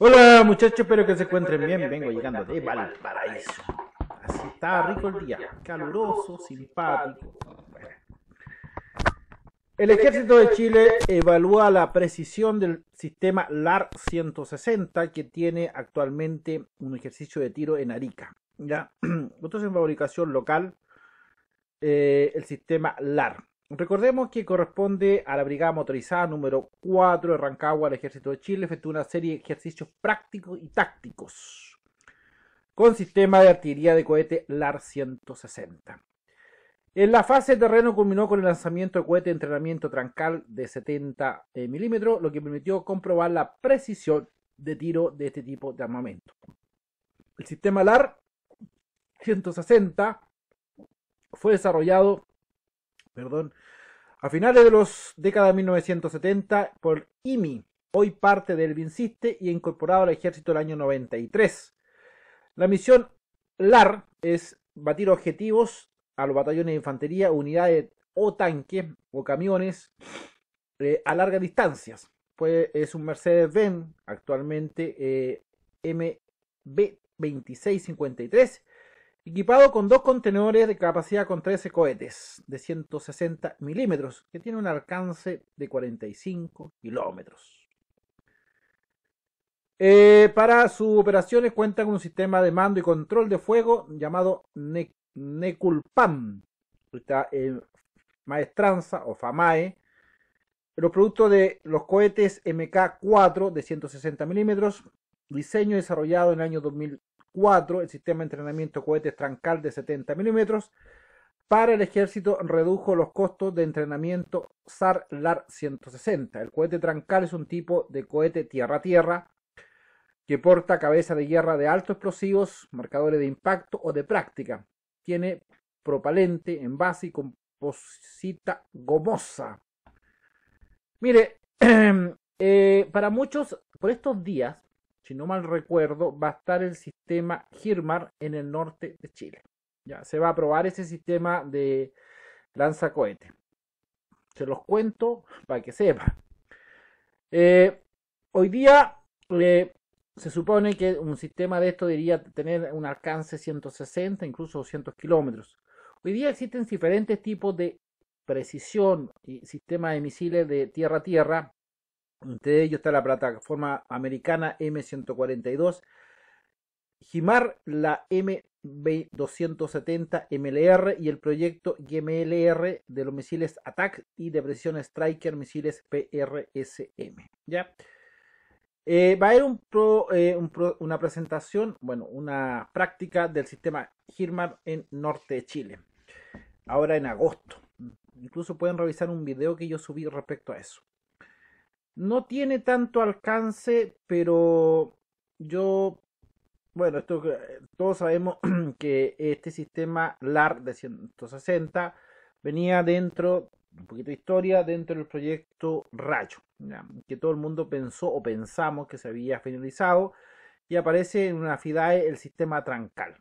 Hola muchachos, espero que se encuentren bien. Vengo llegando de Valparaíso. Así está rico el día, caluroso, simpático. El ejército de Chile evalúa la precisión del sistema LAR 160 que tiene actualmente un ejercicio de tiro en Arica. ¿ya? en fabricación local, eh, el sistema LAR. Recordemos que corresponde a la Brigada Motorizada número 4 de Rancagua del Ejército de Chile, efectuó una serie de ejercicios prácticos y tácticos con sistema de artillería de cohete LAR 160. En la fase de terreno culminó con el lanzamiento de cohete de entrenamiento trancal de 70 eh, milímetros, lo que permitió comprobar la precisión de tiro de este tipo de armamento. El sistema LAR 160 fue desarrollado perdón, a finales de los décadas de 1970 por IMI, hoy parte del Vinciste y incorporado al ejército el año 93. La misión LAR es batir objetivos a los batallones de infantería, unidades o tanques o camiones eh, a largas distancias. Pues es un Mercedes-Benz actualmente eh, MB2653 equipado con dos contenedores de capacidad con 13 cohetes de 160 milímetros, que tiene un alcance de 45 kilómetros. Eh, para sus operaciones cuenta con un sistema de mando y control de fuego llamado ne está en Maestranza o FAMAE. Los productos de los cohetes MK4 de 160 milímetros, diseño desarrollado en el año 2000 el sistema de entrenamiento cohetes Trancal de 70 milímetros. Para el ejército redujo los costos de entrenamiento SAR-LAR 160. El cohete Trancal es un tipo de cohete tierra-tierra que porta cabeza de guerra de alto explosivos, marcadores de impacto o de práctica. Tiene propalente, envase y composita gomosa. Mire, eh, para muchos, por estos días, si no mal recuerdo, va a estar el sistema Girmar en el norte de Chile. Ya, se va a probar ese sistema de cohete. Se los cuento para que sepan. Eh, hoy día eh, se supone que un sistema de esto debería tener un alcance 160, incluso 200 kilómetros. Hoy día existen diferentes tipos de precisión y sistemas de misiles de tierra a tierra entre ellos está la plataforma americana M142, GIMAR, la M270MLR y el proyecto GMLR de los misiles ATAC y de precisión Striker misiles PRSM. ¿Ya? Eh, va a haber eh, una presentación, bueno, una práctica del sistema HIMAR en norte de Chile, ahora en agosto. Incluso pueden revisar un video que yo subí respecto a eso. No tiene tanto alcance, pero yo, bueno, esto eh, todos sabemos que este sistema LAR de 160 venía dentro, un poquito de historia, dentro del proyecto Rayo, que todo el mundo pensó o pensamos que se había finalizado y aparece en una FIDAE el sistema Trancal.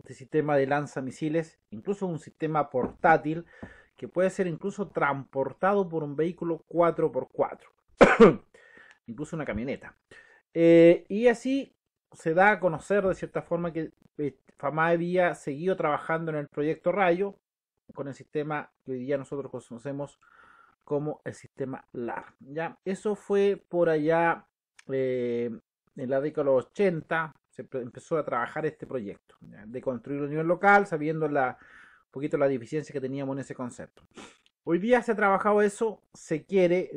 Este sistema de lanzamisiles, incluso un sistema portátil que puede ser incluso transportado por un vehículo 4x4, incluso una camioneta. Eh, y así se da a conocer de cierta forma que eh, Fama había seguido trabajando en el proyecto Rayo con el sistema que hoy día nosotros conocemos como el sistema LAR. ¿ya? Eso fue por allá eh, en la década de los 80, se empezó a trabajar este proyecto de construir un nivel local, sabiendo la poquito la deficiencia que teníamos en ese concepto. Hoy día se ha trabajado eso, se quiere,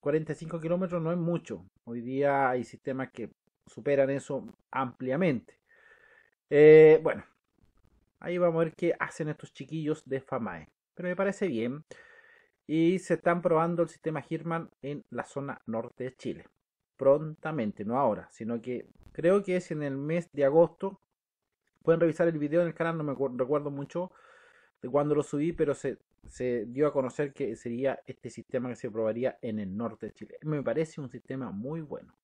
45 uh, kilómetros no es mucho. Hoy día hay sistemas que superan eso ampliamente. Eh, bueno, ahí vamos a ver qué hacen estos chiquillos de FAMAE. Pero me parece bien. Y se están probando el sistema Hirman en la zona norte de Chile. Prontamente, no ahora, sino que creo que es en el mes de agosto Pueden revisar el video en el canal, no me recuerdo mucho de cuando lo subí, pero se, se dio a conocer que sería este sistema que se probaría en el norte de Chile. Me parece un sistema muy bueno.